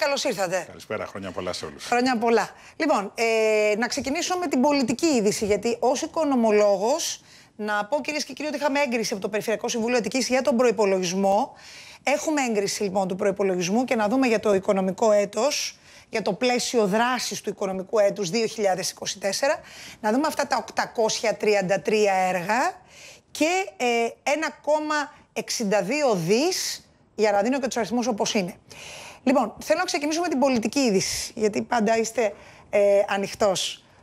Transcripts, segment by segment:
Καλώς ήρθατε. Καλησπέρα, χρόνια πολλά σε όλους. Χρόνια πολλά. Λοιπόν, ε, να ξεκινήσω με την πολιτική είδηση, γιατί ως οικονομολόγος, να πω κυρίες και κύριοι ότι είχαμε έγκριση από το Περιφερειακό Συμβούλιο Αττικής για τον προπολογισμό. Έχουμε έγκριση λοιπόν του προπολογισμού και να δούμε για το οικονομικό έτος, για το πλαίσιο δράσης του οικονομικού έτους 2024, να δούμε αυτά τα 833 έργα και ε, 1,62 δις για να δίνω και τους αριθμούς όπως είναι. Λοιπόν, θέλω να με την πολιτική είδηση, γιατί πάντα είστε ε, ανοιχτός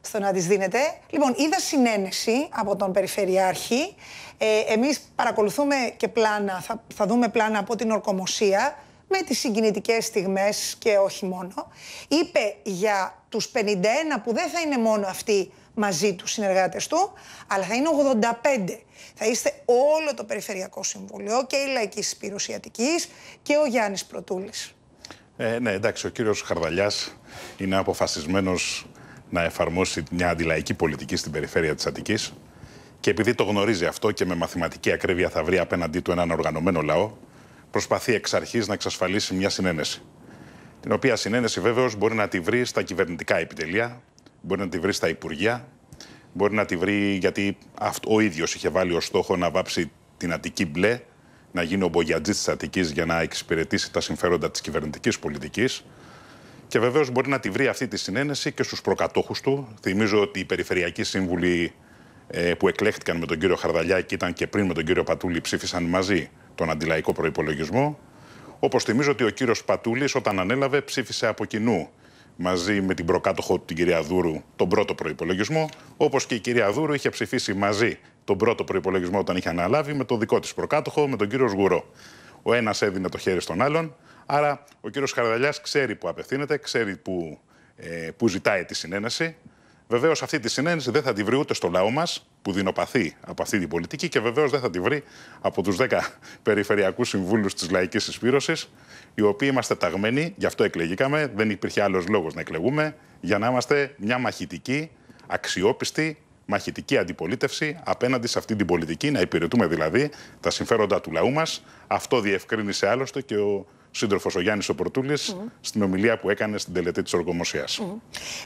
στο να τη δίνετε. Λοιπόν, είδα συνένεση από τον Περιφερειάρχη. Ε, Εμείς παρακολουθούμε και πλάνα, θα, θα δούμε πλάνα από την ορκομοσία με τις συγκινητικές στιγμές και όχι μόνο. Είπε για τους 51 που δεν θα είναι μόνο αυτοί μαζί τους συνεργάτες του, αλλά θα είναι 85. Θα είστε όλο το Περιφερειακό Συμβουλίο και η Λαϊκή Σπύρωση και ο Γιάννης Πρωτούλης. Ε, ναι, εντάξει, ο κύριος Χαρδαλιάς είναι αποφασισμένος να εφαρμόσει μια αντιλαϊκή πολιτική στην περιφέρεια της Αττικής. Και επειδή το γνωρίζει αυτό και με μαθηματική ακρίβεια θα βρει απέναντί του έναν οργανωμένο λαό, προσπαθεί εξ αρχής να εξασφαλίσει μια συνένεση. Την οποία συνένεση βέβαιω μπορεί να τη βρει στα κυβερνητικά επιτελεία, μπορεί να τη βρει στα υπουργεία, μπορεί να τη βρει γιατί ο ίδιος είχε βάλει ως στόχο να βάψει την Αττική μπλε να γίνει ο μπογιατζής της Αττικής για να εξυπηρετήσει τα συμφέροντα της κυβερνητικής πολιτικής. Και βεβαίως μπορεί να τη βρει αυτή τη συνένεση και στους προκατόχους του. Θυμίζω ότι οι περιφερειακοί σύμβουλοι ε, που εκλέχτηκαν με τον κύριο Χαρδαλιά και ήταν και πριν με τον κύριο Πατούλη ψήφισαν μαζί τον αντιλαϊκό προπολογισμό. Όπως θυμίζω ότι ο κύριος Πατούλης, όταν ανέλαβε, ψήφισε από κοινού μαζί με την προκάτοχο του την κυρία Δούρου τον πρώτο προπολογισμό. Όπως και η κυρία Δούρου είχε ψηφίσει μαζί τον πρώτο προπολογισμό όταν είχε αναλάβει με τον δικό της προκάτοχο, με τον κύριο Σγουρό. Ο ένας έδινε το χέρι στον άλλον. Άρα ο κύριος Χαρδαλιάς ξέρει που απευθύνεται, ξέρει που, ε, που ζητάει τη συνένεση. Βεβαίως αυτή τη συνένεση δεν θα τη βρει ούτε στο λαό μας, που δεινοπαθεί από αυτή την πολιτική και βεβαίως δεν θα τη βρει από τους 10 περιφερειακούς συμβούλους της Λαϊκής Εισπήρωση, οι οποίοι είμαστε ταγμένοι, γι' αυτό εκλεγήκαμε, δεν υπήρχε άλλος λόγος να εκλεγούμε, για να είμαστε μια μαχητική, αξιόπιστη μαχητική αντιπολίτευση απέναντι σε αυτή την πολιτική, να υπηρετούμε δηλαδή τα συμφέροντα του λαού μας. Αυτό διευκρίνησε άλλωστε και ο σύντροφος ο Γιάννης Οπορτούλης mm. στην ομιλία που έκανε στην τελετή της Οργομοσία. Mm.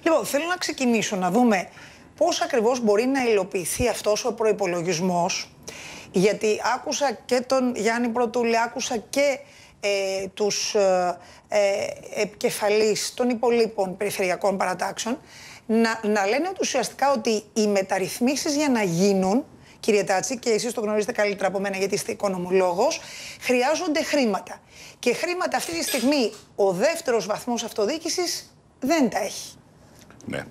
Λοιπόν, θέλω να ξεκινήσω να δούμε πώς ακριβώς μπορεί να υλοποιηθεί αυτός ο προπολογισμό. Γιατί άκουσα και τον Γιάννη Πρωτούλη, άκουσα και ε, τους ε, ε επικεφαλείς των υπολείπων περιφερειακών παρατάξεων να, να λένε ουσιαστικά ότι οι μεταρρυθμίσεις για να γίνουν κύριε Τάτσι, και εσείς το γνωρίζετε καλύτερα από μένα, γιατί είστε οικονομολόγος, χρειάζονται χρήματα. Και χρήματα αυτή τη στιγμή ο δεύτερος βαθμός αυτοδιοίκησης δεν τα έχει. Ναι.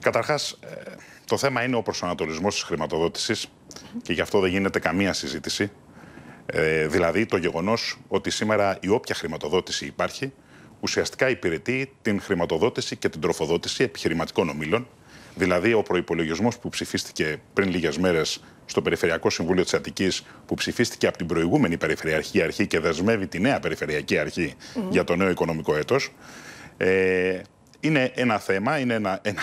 Καταρχάς, ε, το θέμα είναι ο προσανατολισμός της χρηματοδότησης και γι' αυτό δεν γίνεται καμία συζήτηση. Ε, δηλαδή το γεγονός ότι σήμερα η όποια χρηματοδότηση υπάρχει ουσιαστικά υπηρετεί την χρηματοδότηση και την τροφοδότηση επιχειρηματικών ομίλων. Δηλαδή, ο προπολογισμό που ψηφίστηκε πριν λίγες μέρες στο Περιφερειακό Συμβούλιο της Αττικής, που ψηφίστηκε από την προηγούμενη Περιφερειακή Αρχή και δεσμεύει τη νέα Περιφερειακή Αρχή για το νέο οικονομικό έτος. Ε, είναι ένα θέμα, είναι ένα, ένα,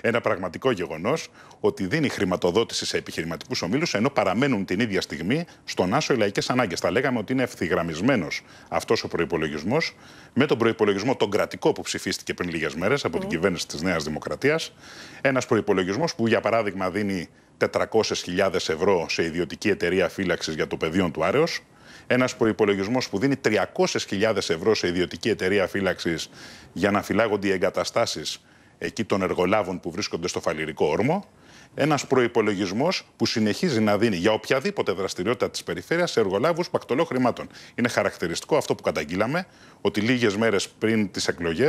ένα, πραγματικό γεγονός ότι δίνει χρηματοδότηση σε επιχειρηματικούς ομίλους, ενώ παραμένουν την ίδια στιγμή στον άσο οι λαϊκές ανάγκες. Θα λέγαμε ότι είναι ευθυγραμμισμένος αυτός ο προπολογισμό με τον προπολογισμό τον κρατικό που ψηφίστηκε πριν λίγες μέρες από την ναι. κυβέρνηση της Νέας Δημοκρατίας. Ένας προπολογισμό που, για παράδειγμα, δίνει 400.000 ευρώ σε ιδιωτική εταιρεία φύλαξης για το πεδίο του Άρεος ένας προπολογισμό που δίνει 300.000 ευρώ σε ιδιωτική εταιρεία φύλαξης για να φυλάγονται οι εγκαταστάσεις εκεί των εργολάβων που βρίσκονται στο φαλυρικό όρμο. Ένας προπολογισμό που συνεχίζει να δίνει για οποιαδήποτε δραστηριότητα της περιφέρειας σε εργολάβους πακτολό χρημάτων. Είναι χαρακτηριστικό αυτό που καταγγείλαμε, ότι λίγες μέρες πριν τις εκλογές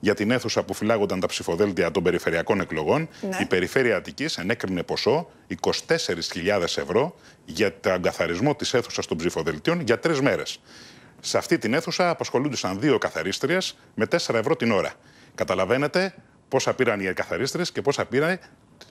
για την αίθουσα που φυλάγονταν τα ψηφοδέλτια των περιφερειακών εκλογών, ναι. η Περιφέρεια Αττικής ενέκρινε ποσό 24.000 ευρώ για τον καθαρισμό της αίθουσας των ψηφοδελτίων για τρεις μέρες. Σε αυτή την αίθουσα απασχολούνταν δύο καθαρίστριες με 4 ευρώ την ώρα. Καταλαβαίνετε πόσα πήραν οι καθαρίστρες και πόσα πήρε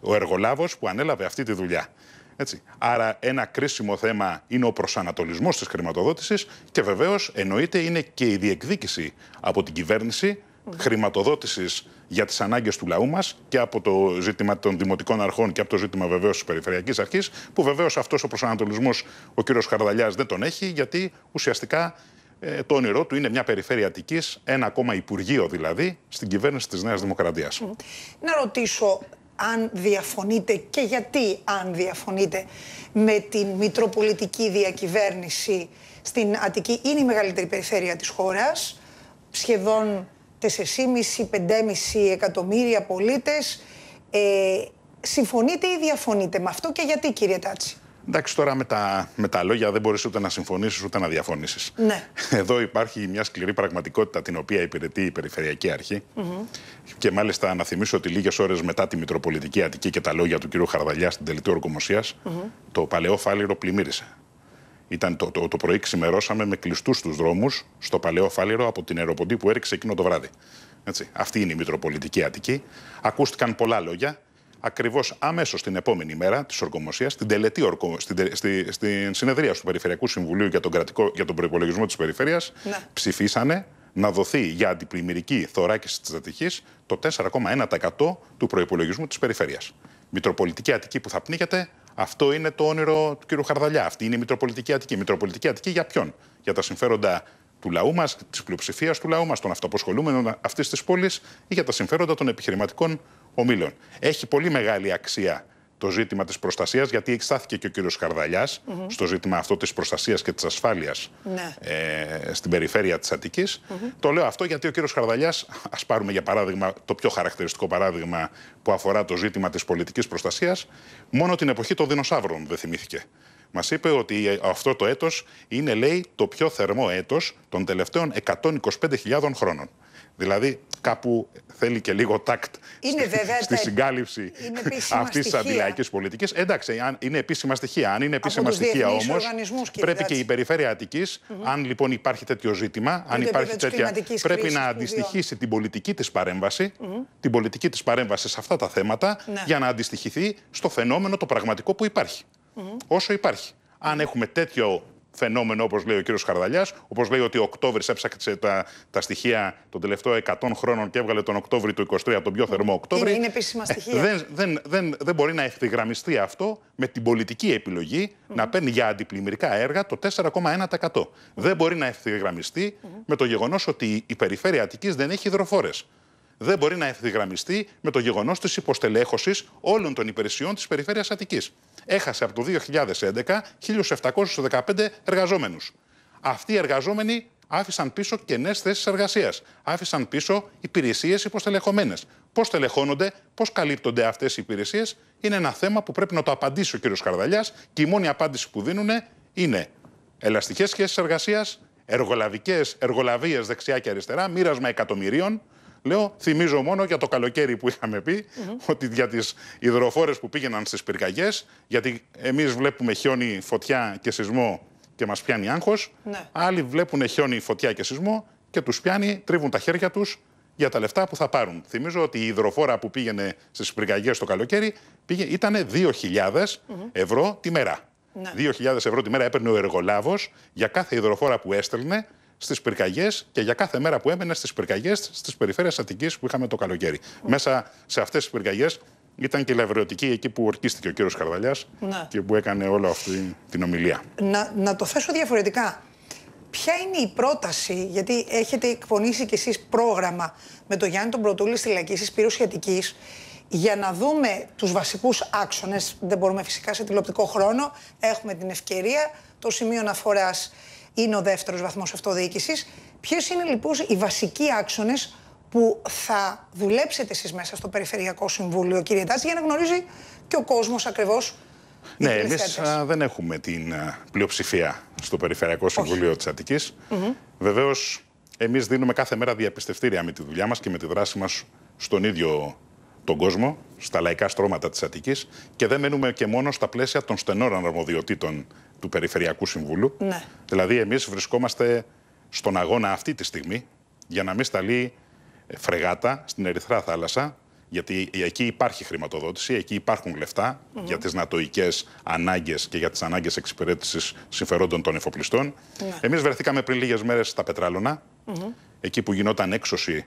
ο εργολάβος που ανέλαβε αυτή τη δουλειά. Έτσι. Άρα ένα κρίσιμο θέμα είναι ο προσανατολισμός της χρηματοδότησης και βεβαίως εννοείται είναι και η διεκδίκηση από την κυβέρνηση χρηματοδότησης για τις ανάγκες του λαού μας και από το ζήτημα των δημοτικών αρχών και από το ζήτημα βεβαίως της Περιφερειακής Αρχής, που βεβαίως αυτός ο προσανατολισμός ο κ. Χαρδαλιάς δεν τον έχει, γιατί ουσιαστικά ε, το όνειρό του είναι μια περιφέρεια Αττικής, ένα ακόμα υπουργείο δηλαδή, στην κυβέρνηση της Νέας Δημοκρατίας. Να ρωτήσω αν διαφωνείτε και γιατί αν διαφωνείτε με την μητροπολιτική διακυβέρνηση στην Αττική. Είναι η μεγαλύτερη περιφέρεια της χώρας, σχεδόν 4,5-5,5 εκατομμύρια πολίτες. Ε, συμφωνείτε ή διαφωνείτε με αυτό και γιατί κύριε Τάτσι. Εντάξει, τώρα με τα, με τα λόγια δεν μπορείς ούτε να συμφωνήσεις ούτε να διαφωνήσεις. Ναι. Εδώ υπάρχει μια σκληρή πραγματικότητα την οποία υπηρετεί η Περιφερειακή Αρχή. Mm Και μάλιστα να θυμίσω ότι λίγες ώρες μετά τη Μητροπολιτική Αττική και τα λόγια του κ. Χαρδαλιά στην τελετή ορκομοσίας, το παλαιό φάληρο πλημμύρισε. Ήταν το, το, το πρωί ξημερώσαμε με κλειστούς τους δρόμους στο παλαιό φάληρο από την αεροποντή που έριξε εκείνο το βράδυ. Έτσι. Αυτή είναι η Μητροπολιτική Αττική. Ακούστηκαν πολλά λόγια. Ακριβώς αμέσως την επόμενη μέρα της ορκομοσίας, στην στην, στην συνεδρία του Περιφερειακού Συμβουλίου για τον, κρατικό, για τον προπολογισμό της Περιφέρειας, ναι. ψηφίσανε να δοθεί για αντιπλημμυρική θωράκιση της Αττικής το 4,1% του προπολογισμού της Περιφέρειας. Μητροπολιτική Αττική που θα πνίγεται αυτό είναι το όνειρο του κ. Χαρδαλιά. Αυτή είναι η Μητροπολιτική Αττική. Η Μητροπολιτική Αττική για ποιον. Για τα συμφέροντα του λαού μας, της πλειοψηφίας του λαού μας, των αυτοαποσχολούμενων αυτής της πόλης ή για τα συμφέροντα των επιχειρηματικών ομίλων. Έχει πολύ μεγάλη αξία το ζήτημα της προστασίας, γιατί εξτάθηκε και ο κύριος στο ζήτημα αυτό της προστασίας και της ασφάλειας ναι. ε, στην περιφέρεια της Αττικής. Το λέω αυτό γιατί ο κύριος Χαρδαλιάς, ας πάρουμε για παράδειγμα το πιο χαρακτηριστικό παράδειγμα που αφορά το ζήτημα της πολιτικής προστασίας, μόνο την εποχή των δεινοσαύρων δεν θυμήθηκε. Μας είπε ότι αυτό το έτος είναι, λέει, το πιο θερμό έτος των τελευταίων 125.000 χρόνων. Δηλαδή, κάπου θέλει και λίγο τάκτ είναι στη, βέβαια, στη συγκάλυψη αυτής της αντιλαϊκής πολιτικής. Εντάξει, αν είναι επίσημα στοιχεία. Αν είναι επίσημα στοιχεία όμω, πρέπει και η περιφέρεια Αττικής, mm -hmm. αν λοιπόν υπάρχει τέτοιο ζήτημα, αν υπάρχει τέτοια. Πρέπει να αντιστοιχίσει την πολιτική της παρέμβαση, mm -hmm. την πολιτική της παρέμβασης σε αυτά τα θέματα, ναι. για να αντιστοιχηθεί στο φαινόμενο το πραγματικό που υπάρχει όσο υπάρχει. Αν έχουμε τέτοιο φαινόμενο, όπως λέει ο κύριος Χαρδαλιάς, όπως λέει ότι ο Οκτώβρης έψαξε τα, τα στοιχεία των τελευταίων 100 χρόνων και έβγαλε τον Οκτώβρη του 23 τον πιο θερμό Οκτώβρη. Είναι, είναι επίσημα στοιχεία. Δεν, δεν, δεν, δεν μπορεί να ευθυγραμμιστεί αυτό με την πολιτική επιλογή να παίρνει για αντιπλημμυρικά έργα το 4,1%. Δεν μπορεί να ευθυγραμμιστεί mm. με το γεγονός ότι η περιφέρεια Αττικής δεν έχει υδροφόρε δεν μπορεί να ευθυγραμμιστεί με το γεγονός της υποστελέχωσης όλων των υπηρεσιών της περιφέρειας Αττικής έχασε από το 2011 1.715 εργαζόμενους. Αυτοί οι εργαζόμενοι άφησαν πίσω κενές θέσεις εργασίας. Άφησαν πίσω υπηρεσίες υποστελεχωμένες. Πώς τελεχώνονται, πώς καλύπτονται αυτές οι υπηρεσίες, είναι ένα θέμα που πρέπει να το απαντήσει ο κ. Καρδαλιά και η μόνη απάντηση που δίνουν είναι ελαστικές σχέσεις εργασίας, εργολαβικές εργολαβίες δεξιά και αριστερά, μοίρασμα εκατομμυρίων, Λέω, θυμίζω μόνο για το καλοκαίρι που είχαμε πει ότι για τις υδροφόρες που πήγαιναν στις πυρκαγιές, γιατί εμείς βλέπουμε χιόνι, φωτιά και σεισμό και μας πιάνει άγχος. Ναι. Άλλοι βλέπουν χιόνι, φωτιά και σεισμό και τους πιάνει, τρίβουν τα χέρια τους για τα λεφτά που θα πάρουν. Θυμίζω ότι η υδροφόρα που πήγαινε στις πυρκαγιές το καλοκαίρι ήταν 2.000 mm ευρώ τη μέρα. 2.000 ναι. ευρώ τη μέρα έπαιρνε ο εργολάβος για κάθε υδροφόρα που έστελνε στις πυρκαγιές και για κάθε μέρα που έμενε στις πυρκαγιές στις περιφέρειες Αττικής που είχαμε το καλοκαίρι. Μέσα σε αυτές τις πυρκαγιές ήταν και η Λευρεωτική εκεί που ορκίστηκε ο κύριος Καρβαλιάς ναι. και που έκανε όλη αυτή την ομιλία. Να, να το θέσω διαφορετικά. Ποια είναι η πρόταση, γιατί έχετε εκπονήσει κι εσείς πρόγραμμα με τον Γιάννη τον Πρωτούλη στη Λαϊκή Συσπήρου Σχετικής, για να δούμε τους βασικούς άξονες. δεν μπορούμε φυσικά σε τηλεοπτικό χρόνο, έχουμε την ευκαιρία, το σημείο αναφοράς είναι ο δεύτερος βαθμός αυτοδιοίκησης. Ποιες είναι λοιπόν οι βασικοί άξονες που θα δουλέψετε εσείς μέσα στο Περιφερειακό Συμβούλιο, κύριε Τάτση, για να γνωρίζει και ο κόσμος ακριβώς. Ναι, εμείς δεν έχουμε την πλειοψηφία στο Περιφερειακό Συμβούλιο της Αττικής. Mm -hmm. Βεβαίως, εμείς δίνουμε κάθε μέρα διαπιστευτήρια με τη δουλειά μας και με τη δράση μας στον ίδιο τον κόσμο, στα λαϊκά στρώματα της Αττικής και δεν μένουμε και μόνο στα πλαίσια των στενών αρμοδιοτήτων του Περιφερειακού Συμβούλου. Ναι. Δηλαδή, εμείς βρισκόμαστε στον αγώνα αυτή τη στιγμή για να μην σταλεί ε, φρεγάτα στην Ερυθρά Θάλασσα, γιατί εκεί υπάρχει χρηματοδότηση, εκεί υπάρχουν λεφτά για τις νατοικές ανάγκες και για τις ανάγκες εξυπηρέτησης συμφερόντων των εφοπλιστών. Ναι. βρεθήκαμε πριν λίγες μέρες στα Πετράλωνα, εκεί που γινόταν έξωση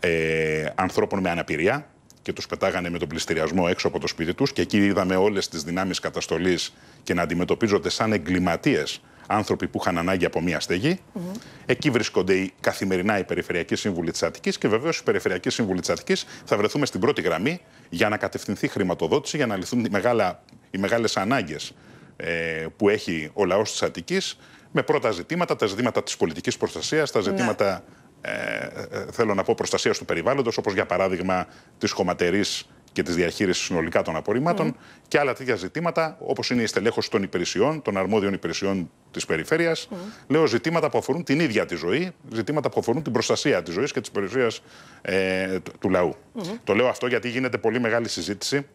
ε, ανθρώπων με αναπηρία, και τους πετάγανε με τον πληστηριασμό έξω από το σπίτι τους. Και εκεί είδαμε όλες τις δυνάμεις καταστολής και να αντιμετωπίζονται σαν εγκληματίες άνθρωποι που είχαν ανάγκη από μία στέγη. Mm -hmm. Εκεί βρίσκονται οι, καθημερινά οι Περιφερειακοί Σύμβουλοι της Αττικής και βεβαίως οι Περιφερειακοί Σύμβουλοι της Αττικής θα βρεθούμε στην πρώτη γραμμή για να κατευθυνθεί χρηματοδότηση, για να λυθούν οι, μεγάλες ανάγκες ε, που έχει ο λαός της Αττικής με πρώτα ζητήματα, τα ζητήματα της πολιτικής προστασίας, τα ναι. ζητήματα. Ε, ε, ε, θέλω να πω, προστασίας του περιβάλλοντος, όπως για παράδειγμα της χωματερής και της διαχείρισης συνολικά των απορριμμάτων και άλλα τέτοια ζητήματα, όπως είναι η στελέχωση των υπηρεσιών, των αρμόδιων υπηρεσιών της περιφέρειας. Λέω ζητήματα που αφορούν την ίδια τη ζωή, ζητήματα που αφορούν την προστασία της ζωής και της περιουσία ε, του, λαού. Το λέω αυτό γιατί γίνεται πολύ μεγάλη συζήτηση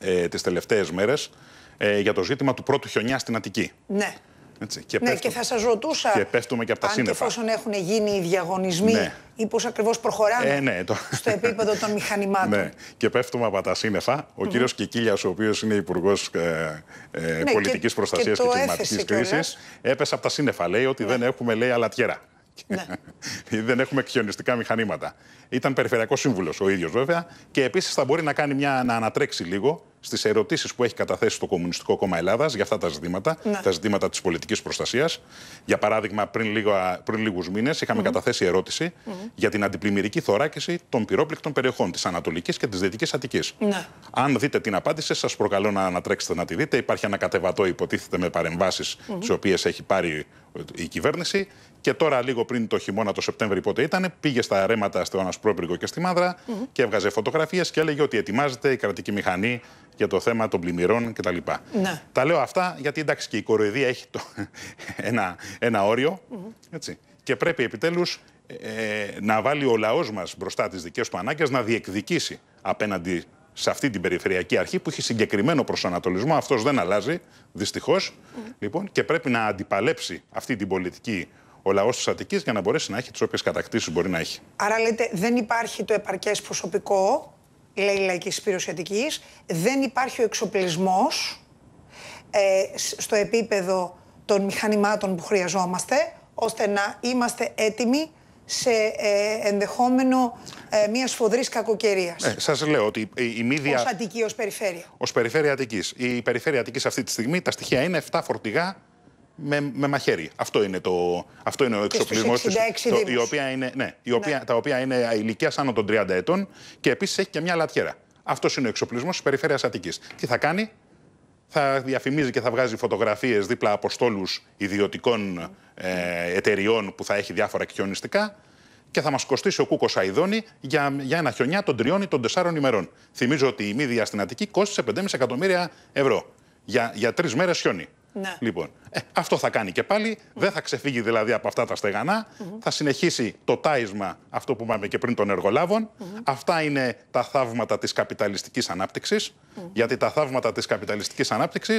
ε, τις τελευταίες μέρες ε, για το ζήτημα του πρώτου χιονιά στην Αττική. Ναι και ναι, πέφτουμε. και θα σας ρωτούσα. Και πέφτουμε και αν εφόσον έχουν γίνει οι διαγωνισμοί ναι. ή πώς ακριβώς προχωράμε ε, ναι, στο επίπεδο των μηχανημάτων. Ναι, και πέφτουμε από τα σύννεφα. Ο mm. κύριος Κικίλιας, ο οποίος είναι υπουργός ε, ε, ναι, πολιτική προστασία και, και, και κλιματική κρίσης, έπεσε από τα σύννεφα. Λέει ότι ναι. δεν έχουμε λέει αλατιέρα. Ναι. δεν έχουμε εξιονιστικά μηχανήματα. Ήταν περιφερειακός σύμβουλος ο ίδιος βέβαια και επίσης θα μπορεί να κάνει μια να ανατρέξει λίγο στις ερωτήσεις που έχει καταθέσει το Κομμουνιστικό Κόμμα Ελλάδας για αυτά τα ζητήματα, ναι. τα ζητήματα της πολιτικής προστασίας. Για παράδειγμα, πριν, πριν λίγους μήνες καταθεσει καταθέσει για την αντιπλημμυρική θωράκιση των πυρόπληκτων περιοχών της Ανατολικής και της Δυτικής Αττικής. Ναι. Αν δείτε την απάντηση, σας προκαλώ να ανατρέξετε να τη δείτε. Υπάρχει ένα κατεβατό, υποτίθεται, με παρεμβάσεις τις οποίες έχει πάρει ε, η κυβέρνηση. Και τώρα, λίγο πριν το χειμώνα, το Σεπτέμβρη, πότε ήταν, πήγε στα αρέματα στο Ανασπρόπυργο και στη Μάδρα και έβγαζε φωτογραφίες και έλεγε ότι ετοιμάζεται η κρατική μηχανή για το θέμα των πλημμυρών κτλ. Ναι. Τα λέω αυτά γιατί εντάξει και η κοροϊδία έχει το, ένα, ένα όριο έτσι. και πρέπει επιτέλους ε, ε, να βάλει ο λαός μας μπροστά τις δικές του ανάγκες να διεκδικήσει απέναντι σε αυτή την περιφερειακή αρχή που έχει συγκεκριμένο προσανατολισμό. Αυτός δεν αλλάζει, δυστυχώς. Mm. Λοιπόν, και πρέπει να αντιπαλέψει αυτή την πολιτική ο λαός της Αττικής για να μπορέσει να έχει τις όποιες κατακτήσεις μπορεί να έχει. Άρα, λέτε, δεν υπάρχει το επαρκές προσωπικό λέει η Λαϊκή δεν υπάρχει ο εξοπλισμός ε, στο επίπεδο των μηχανημάτων που χρειαζόμαστε, ώστε να είμαστε έτοιμοι σε ε, ενδεχόμενο μια φοδρή κακοκαιρία. Ε, ναι, Σας λέω ότι η, η μίδια. Ως Αττική, ως περιφέρεια. Ως περιφέρεια Αττικής. Η περιφέρεια Αττικής αυτή τη στιγμή τα στοιχεία είναι 7 φορτηγά με, με μαχαίρι. Αυτό είναι, το, αυτό είναι ο εξοπλισμός της. Η οποία είναι, ναι, ναι. Τα οποία είναι ηλικία άνω των 30 ετών και επίσης έχει και μια λατιέρα. Αυτός είναι ο εξοπλισμός της περιφέρειας Αττικής. Τι θα κάνει, θα διαφημίζει και θα βγάζει φωτογραφίες δίπλα από στόλου ιδιωτικών ε, εταιριών που θα έχει διάφορα χιονιστικά και θα μας κοστίσει ο Κούκος Αϊδόνη για, για ένα χιονιά των τριών ή των τεσσάρων ημερών. Θυμίζω ότι η των τεσσαρων ημερων θυμιζω οτι η μη στην Αττική κόστησε 5,5 εκατομμύρια ευρώ για, για τρεις μέρες χιόνι. Ναι. Λοιπόν, ε, αυτό θα κάνει και πάλι. Δεν θα ξεφύγει δηλαδή από αυτά τα στεγανά. Θα συνεχίσει το τάισμα, αυτό που είπαμε και πριν των εργολάβων. Αυτά είναι τα θαύματα της καπιταλιστικής ανάπτυξης. Γιατί τα θαύματα της καπιταλιστικής ανάπτυξης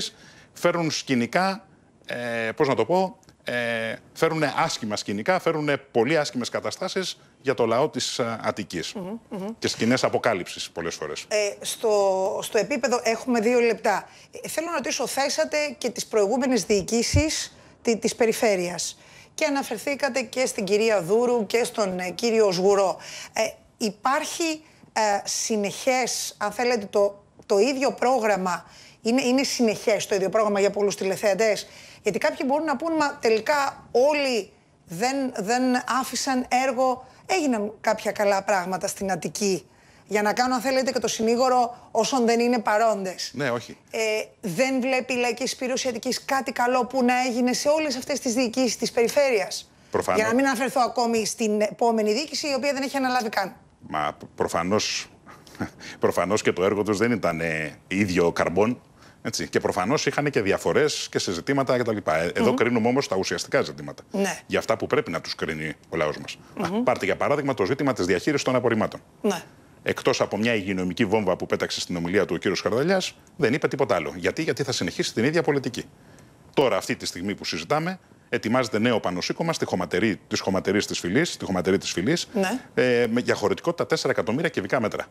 φέρνουν σκηνικά, ε, πώς να το πω, ε, φέρουν άσχημα σκηνικά, φέρουν πολύ άσχημες καταστάσεις για το λαό της ε, Αττικής. Και σκηνές αποκάλυψης πολλές φορές. Ε, στο, στο επίπεδο, έχουμε δύο λεπτά. Ε, θέλω να ρωτήσω, θέσατε και τις προηγούμενες διοικήσεις τη περιφέρειας. Και αναφερθήκατε και στην κυρία Δούρου και στον ε, κύριο Σγουρό. Ε, υπάρχει συνεχές, αν θέλετε, το, το ίδιο πρόγραμμα είναι, είναι συνεχές το ίδιο πρόγραμμα για πολλούς τηλεθεατές. Γιατί κάποιοι μπορούν να πούν, μα τελικά όλοι δεν, δεν άφησαν έργο. Έγιναν κάποια καλά πράγματα στην Αττική. Για να κάνω, αν θέλετε, και το συνήγορο όσων δεν είναι παρόντες. Ναι, όχι. Ε, δεν βλέπει η Λαϊκή Σπήρωση Αττικής κάτι καλό που να έγινε σε όλες αυτές τις διοικήσεις της περιφέρειας. Για να μην αναφερθώ ακόμη στην επόμενη διοίκηση, η οποία δεν έχει αναλάβει καν. Μα προφανώς. Προφανώς και το έργο τους δεν ήταν ε, ίδιο καρμπόν. Έτσι. Και προφανώς είχαν και διαφορές και σε ζητήματα κτλ. Ε, εδω κρίνουμε όμως τα ουσιαστικά ζητήματα. Ναι. Για αυτά που πρέπει να τους κρίνει ο λαός μας. Πάρτε για παράδειγμα το ζήτημα της διαχείρισης των απορριμμάτων. Ναι. Εκτός από μια υγειονομική βόμβα που πέταξε στην ομιλία του ο κ. Χαρδαλιάς, δεν είπε τίποτα άλλο. Γιατί, γιατί θα συνεχίσει την ίδια πολιτική. Τώρα, αυτή τη στιγμή που συζητάμε, ετοιμάζεται νέο πανοσύκομα στη χωματερή της φυλή, τη ναι. ε, για χωρητικότητα 4 εκατομμύρια κυβικά μέτρα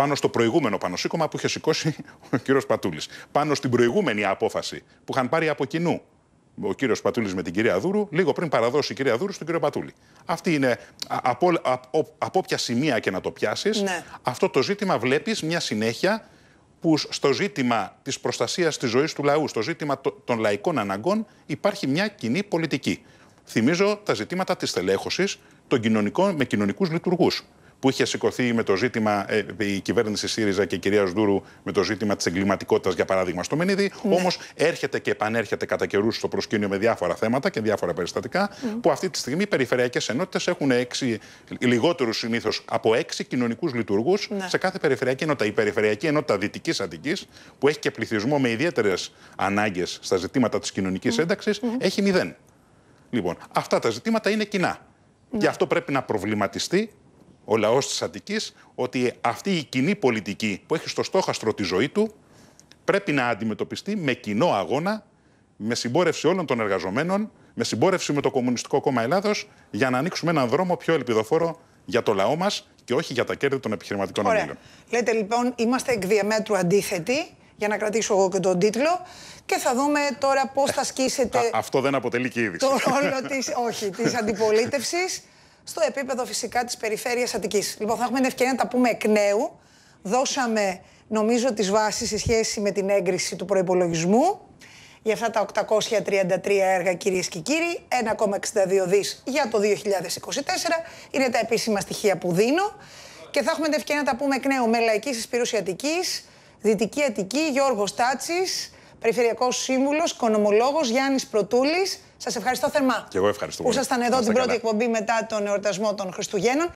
πάνω στο προηγούμενο πανοσύκωμα που είχε σηκώσει ο κύριος Πατούλης. Πάνω στην προηγούμενη απόφαση που είχαν πάρει από κοινού ο κύριος Πατούλης με την κυρία Δούρου, λίγο πριν παραδώσει η κυρία Δούρου στον κύριο Πατούλη. Αυτή είναι. Από, από, όποια σημεία και να το πιάσεις, ναι. αυτό το ζήτημα βλέπεις μια συνέχεια που στο ζήτημα της προστασίας της ζωής του λαού, στο ζήτημα των λαϊκών αναγκών, υπάρχει μια κοινή πολιτική. Θυμίζω τα ζητήματα της τελέχωση. των κοινωνικών, με κοινωνικούς λειτουργούς που είχε σηκωθεί με το ζήτημα, ε, η κυβέρνηση ΣΥΡΙΖΑ και η κυρία Σδούρου με το ζήτημα της εγκληματικότητας, για παράδειγμα, στο Μενίδη. Ναι. Όμως έρχεται και επανέρχεται κατά καιρούς στο προσκήνιο με διάφορα θέματα και διάφορα περιστατικά, mm. που αυτή τη στιγμή οι περιφερειακές ενότητες έχουν λιγότερους συνήθως από έξι κοινωνικούς λειτουργούς ναι. σε κάθε περιφερειακή ενότητα. Η περιφερειακή ενότητα Δυτικής Αντική, που έχει και πληθυσμό με ιδιαίτερες ανάγκες στα ζητήματα της κοινωνικής mm. Ναι. ένταξης, mm. Ναι. έχει μηδέν. Λοιπόν, αυτά τα ζητήματα είναι κοινά. Ναι. Και αυτό πρέπει να προβληματιστεί ο λαός της Αττικής ότι αυτή η κοινή πολιτική που έχει στο στόχαστρο τη ζωή του πρέπει να αντιμετωπιστεί με κοινό αγώνα, με συμπόρευση όλων των εργαζομένων, με συμπόρευση με το Κομμουνιστικό Κόμμα Ελλάδος, για να ανοίξουμε έναν δρόμο πιο ελπιδοφόρο για το λαό μας και όχι για τα κέρδη των επιχειρηματικών Ωραία. Λέτε λοιπόν, είμαστε εκ διαμέτρου αντίθετοι, για να κρατήσω εγώ και τον τίτλο, και θα δούμε τώρα πώς θα ε, σκίσετε... Αυτό δεν αποτελεί και είδηση. ...το ρόλο όχι, αντιπολίτευσης στο επίπεδο φυσικά της περιφέρειας Αττικής. Λοιπόν, θα έχουμε την ευκαιρία να τα πούμε εκ νέου. Δώσαμε, νομίζω, τις βάσεις σε σχέση με την έγκριση του προϋπολογισμού για αυτά τα 833 έργα, κυρίες και κύριοι, 1,62 δις για το 2024. Είναι τα επίσημα στοιχεία που δίνω. Και θα έχουμε την ευκαιρία να τα πούμε εκ νέου με Λαϊκή συσπηρούση Αττικής, Δυτική Αττική, Γιώργος Τάτσης, Περιφερειακός Σύμβουλος, Κονομολόγος Γιάννης Πρωτούλης. Σας ευχαριστώ θερμά. Και εγώ ευχαριστώ πολύ. ήσασταν εδώ την πρώτη εκπομπή μετά τον εορτασμό των Χριστουγέννων.